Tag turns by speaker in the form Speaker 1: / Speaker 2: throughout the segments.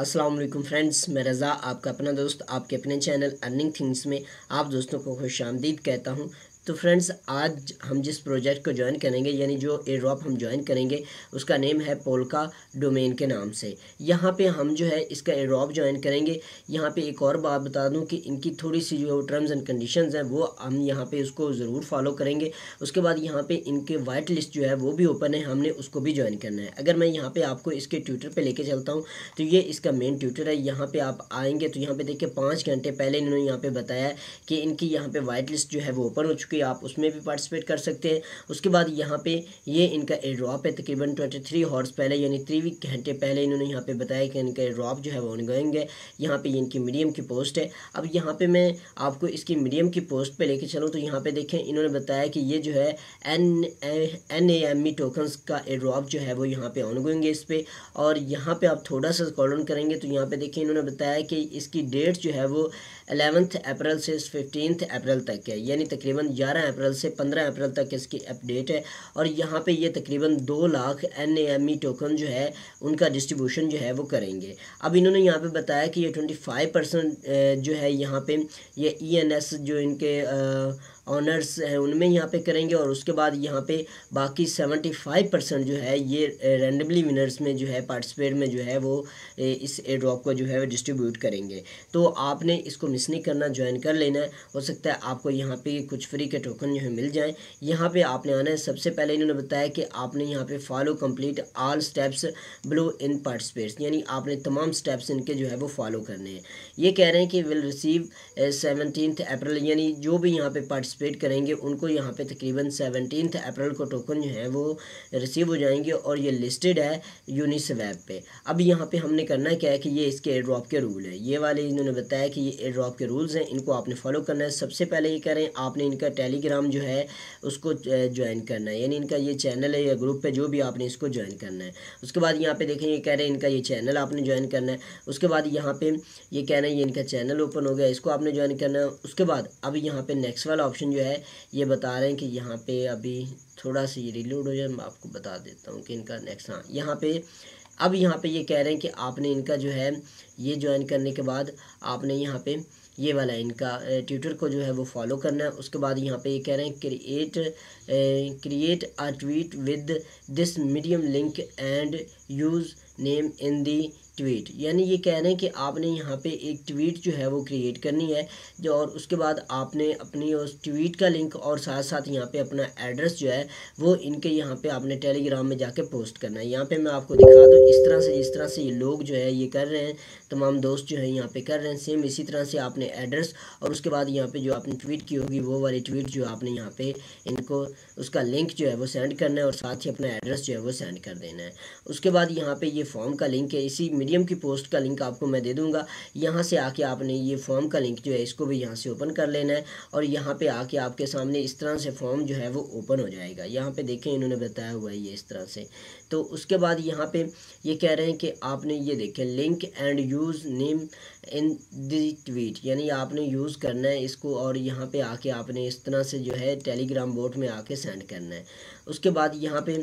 Speaker 1: अस्सलाम वालेकुम फ्रेंड्स मैं रज़ा आपका अपना दोस्त आपके अपने चैनल अर्निंग थिंग्स में आप दोस्तों को खुश आमदीद कहता हूँ तो फ्रेंड्स आज हम जिस प्रोजेक्ट को ज्वाइन करेंगे यानी जो एयर ड्रॉप हम ज्वाइन करेंगे उसका नेम है पोलका डोमेन के नाम से यहाँ पे हम जो है इसका एयर ड्रॉप ज्वाइन करेंगे यहाँ पे एक और बात बता दूँ कि इनकी थोड़ी सी जो टर्म्स एंड कंडीशंस हैं वो हम यहाँ पे उसको ज़रूर फॉलो करेंगे उसके बाद यहाँ पर इनके वाइट लिस्ट जो है वो भी ओपन है हमने उसको भी ज्वाइन करना है अगर मैं यहाँ पर आपको इसके ट्विटर पर लेके चलता हूँ तो ये इसका मेन ट्विटर है यहाँ पर आप आएँगे तो यहाँ पर देखिए पाँच घंटे पहले इन्होंने यहाँ पर बताया कि इनकी यहाँ पर वाइट लिस्ट जो है वो ओपन हो चुकी चुकी है आप उसमें भी पार्टिसिपेट कर सकते हैं उसके बाद यहाँ पे ये इनका एयर ड्रॉप है तकरीबन ट्वेंटी थ्री हॉर्स पहले यानी तीन घंटे पहले इन्होंने यहाँ पे बताया कि इनका एयर ड्रॉप जो है वो ऑनगोइंग है यहाँ पे ये इनकी मीडियम की पोस्ट है अब यहाँ पे मैं आपको इसकी मीडियम की पोस्ट पर लेके चलूँ तो यहाँ पे देखें इन्होंने बताया कि ये जो है N N A M E tokens का एयर ड्रॉप जो है वो यहाँ पे ऑनगोइंग है इस पर और यहाँ पे आप थोड़ा सा स्कॉल करेंगे तो यहाँ पे देखें इन्होंने बताया कि इसकी डेट जो है वो एलेवंथ अप्रैल से फिफ्टीन अप्रैल तक है यानी तकरीबन ग्यारह अप्रैल से पंद्रह अप्रैल तक इसकी अपडेट है और यहाँ पे ये तकरीबन दो lakh N M E token जो है उनका डिस्ट्रीब्यूशन जो है वो करेंगे अब इन्होंने यहाँ पे बताया कि ये ट्वेंटी फाइव परसेंट जो है यहाँ पे ये ई एन एस जो इनके आ, ऑनर्स हैं उनमें यहाँ पे करेंगे और उसके बाद यहाँ पे बाकी सेवेंटी फाइव परसेंट जो है ये रैंडमली विनर्स में जो है पार्टिसिपेट में जो है वो इस ए ड्रॉप को जो है डिस्ट्रीब्यूट करेंगे तो आपने इसको मिस नहीं करना ज्वाइन कर लेना है हो सकता है आपको यहाँ पे कुछ फ्री के टोकन जो है मिल जाएँ यहाँ पर आपने आना है सबसे पहले इन्होंने बताया कि आपने यहाँ पर follow complete all steps blue in participates यानी आपने तमाम स्टेप्स इनके जो है वो फॉलो करने हैं ये कह रहे हैं कि विल रिसीव सेवनटीन अप्रैल यानी जो भी यहाँ पर पार्टिस पार्टिसिपेट करेंगे उनको यहाँ पे तकरीबन सेवनटीन अप्रैल को टोकन जो है वो रिसीव हो जाएंगे और ये लिस्टेड है यूनिसवैब पे अब यहाँ पे हमने करना क्या है कि ये इसके ड्रॉप के रूल है ये वाले इन्होंने बताया कि ये एयर ड्रॉप के रूल्स हैं इनको आपने फॉलो करना है सबसे पहले ये करें आपने इनका टेलीग्राम जो है उसको ज्वाइन करना है यानी इनका ये चैनल है या ग्रुप है जो भी आपने इसको ज्वाइन करना है उसके बाद यहाँ पे देखें ये कह रहे हैं इनका ये चैनल आपने ज्वाइन करना है उसके बाद यहाँ पे ये कह रहे हैं ये इनका चैनल ओपन हो गया इसको आपने ज्वाइन करना है उसके बाद अब यहाँ पे नेक्स्ट वाला ऑप्शन ऑप्शन जो है ये बता रहे हैं कि यहाँ पे अभी थोड़ा सा ये रिलोड हो जाए मैं आपको बता देता हूँ कि इनका नेक्स्ट हाँ यहाँ पे अब यहाँ पे ये कह रहे हैं कि आपने इनका जो है ये ज्वाइन करने के बाद आपने यहाँ पे ये वाला इनका ट्विटर को जो है वो फॉलो करना है उसके बाद यहाँ पे ये कह रहे हैं create create a tweet with this medium link and use name in the tweet यानी ये कह रहे हैं कि आपने यहाँ पे एक ट्वीट जो है वो क्रिएट करनी है जो और उसके बाद आपने अपनी उस ट्वीट का लिंक और साथ साथ यहाँ पे अपना एड्रेस जो है वो इनके यहाँ पे आपने टेलीग्राम में जाके पोस्ट करना है यहाँ पे मैं आपको दिखा दूँ इस तरह से इस तरह से ये लोग जो है ये कर रहे हैं तमाम दोस्त जो है यहाँ पर कर रहे हैं सेम इसी तरह से आपने एड्रेस और उसके बाद यहाँ पर जो आपने ट्वीट की होगी वो वाली ट्वीट जो आपने यहाँ पर इनको उसका लिंक जो है वो सेंड करना है और साथ ही अपना एड्रेस जो है वो सेंड कर देना है उसके बाद यहाँ पर ये फॉर्म का लिंक है इसी मीडियम की पोस्ट का लिंक आपको मैं दे दूंगा यहाँ से आके आपने ये फॉर्म का लिंक जो है इसको भी यहाँ से ओपन कर लेना है और यहाँ पे आके आपके सामने इस तरह से फॉर्म जो है वो ओपन हो जाएगा यहाँ पर देखें इन्होंने बताया हुआ है ये इस तरह से तो उसके बाद यहाँ पर ये कह रहे हैं कि आपने ये देखें link and use name in the tweet यानी आपने यूज़ करना है इसको और यहाँ पे आके आपने इस तरह से जो है टेलीग्राम बोट में आके सेंड करना है उसके बाद यहाँ पे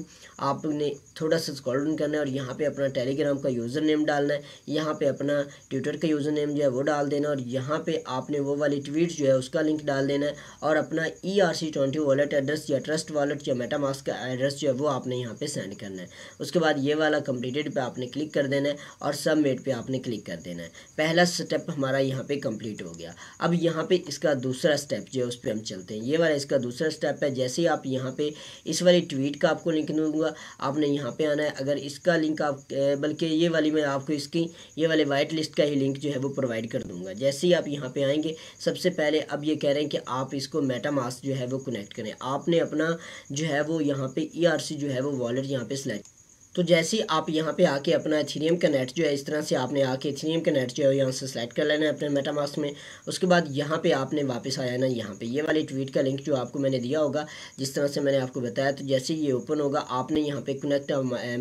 Speaker 1: आपने थोड़ा सा स्कॉल करना है और यहाँ पे अपना टेलीग्राम का यूज़र नेम डालना है यहाँ पे अपना ट्विटर का यूज़र नेम जो है वो डाल देना और यहाँ पे आपने वो वाली ट्वीट जो है उसका लिंक डाल देना है और अपना E R C twenty wallet address या ट्रस्ट वॉलेट या मेटामास्क का एड्रेस जो है वो आपने यहाँ पे सेंड करना है उसके बाद ये वाला कंप्लीटेड पे आपने क्लिक कर देना है और सबमिट पर आपने क्लिक कर देना है पहला स्टेप हमारा यहाँ पर कम्प्लीट हो गया अब यहाँ पर इसका दूसरा स्टेप जो है उस पर हम चलते हैं ये वाला इसका दूसरा स्टेप है जैसे ही आप यहाँ पर इस वाली ट्वीट का आपको लिंक दूंगा आपने यहाँ पे आना है अगर इसका लिंक आप बल्कि ये वाली मैं आपको इसकी ये वाले वाइट लिस्ट का ही लिंक जो है वो प्रोवाइड कर दूंगा जैसे ही आप यहाँ पे आएंगे सबसे पहले अब ये कह रहे हैं कि आप इसको मेटा मास्क जो है वो कनेक्ट करें आपने अपना जो है वो यहाँ पे ई e जो है वो वॉलेट यहाँ पे सिलेक्ट तो जैसे ही आप यहाँ पे आके अपना इथेरियम का नेट जो है इस तरह से आपने आके इथेरियम का नेट जो है यहाँ से सेलेक्ट कर लेना है अपने मेटामास्क में उसके बाद यहाँ पे आपने वापस आ जाना यहाँ पे ये वाली ट्वीट का लिंक जो आपको मैंने दिया होगा जिस तरह से मैंने आपको बताया तो जैसे ये ओपन होगा आपने यहाँ पे कनेक्ट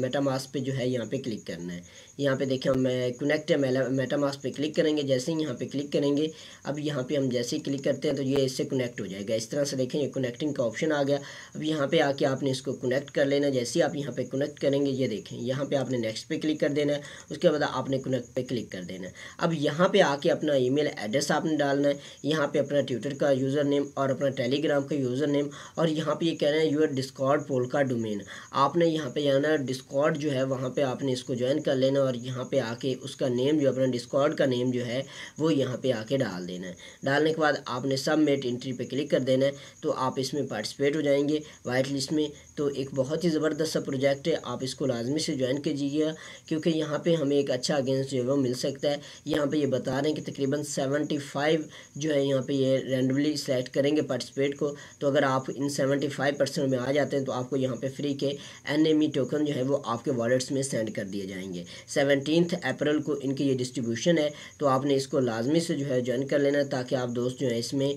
Speaker 1: मेटामास्क पे जो है यहाँ पे क्लिक करना है यहाँ पे देखिए हम कनेक्ट मेटामास्क पे क्लिक करेंगे जैसे ही यहाँ पे क्लिक करेंगे अब यहाँ पे हम जैसे ही क्लिक करते हैं तो ये इससे कनेक्ट हो जाएगा इस तरह से देखें ये कनेक्टिंग का ऑप्शन आ गया अब यहाँ पे आके आपने इसको कनेक्ट कर लेना जैसे ही आप यहाँ पे कनेक्ट करेंगे ये ये देखें यहाँ पे आपने नेक्स्ट पे क्लिक कर देना है उसके बाद आपने कनेक्ट पे क्लिक कर देना है अब यहाँ पे आके अपना ईमेल एड्रेस आपने डालना है यहाँ पे अपना ट्विटर का यूज़र नेम और अपना टेलीग्राम का यूज़र नेम और यहाँ पे ये यह कह रहे हैं यूर डिस्कॉर्ड पोल का डोमेन आपने यहाँ पे जाना है डिस्कॉर्ड जो है वहाँ पर आपने इसको ज्वाइन कर लेना और यहाँ पर आके उसका नेम जो अपना डिस्कॉर्ड का नेम जो है वो यहाँ पर आके डाल देना है डालने के बाद आपने सब एंट्री पर क्लिक कर देना है तो आप इसमें पार्टिसिपेट हो जाएंगे वाइट लिस्ट में तो एक बहुत ही ज़बरदस्त सा प्रोजेक्ट है आप इसको लाजमी से ज्वाइन कीजिएगा क्योंकि यहाँ पे हमें एक अच्छा अगेंस्ट जो है वो मिल सकता है यहाँ पे ये बता रहे हैं कि तकरीबन 75 जो है यहाँ पे ये रेंडमली सेलेक्ट करेंगे पार्टिसिपेट को तो अगर आप इन 75 परसेंट में आ जाते हैं तो आपको यहाँ पे फ्री के एन टोकन e जो है वो आपके वॉलेट्स में सेंड कर दिए जाएंगे सेवनटीन अप्रैल को इनकी ये डिस्ट्रीब्यूशन है तो आपने इसको लाजमी से जो है ज्वाइन कर लेना है ताकि आप दोस्त जो है इसमें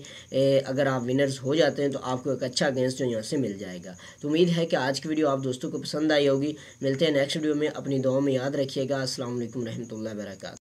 Speaker 1: अगर आप विनर्स हो जाते हैं तो आपको एक अच्छा अगेंस्ट जो यहाँ से मिल जाएगा तो उम्मीद है कि आज की वीडियो आप दोस्तों को पसंद आई होगी मिलते हैं नेक्स्ट वीडियो में अपनी दुआ में याद रखिएगा असल वरहमल वर्का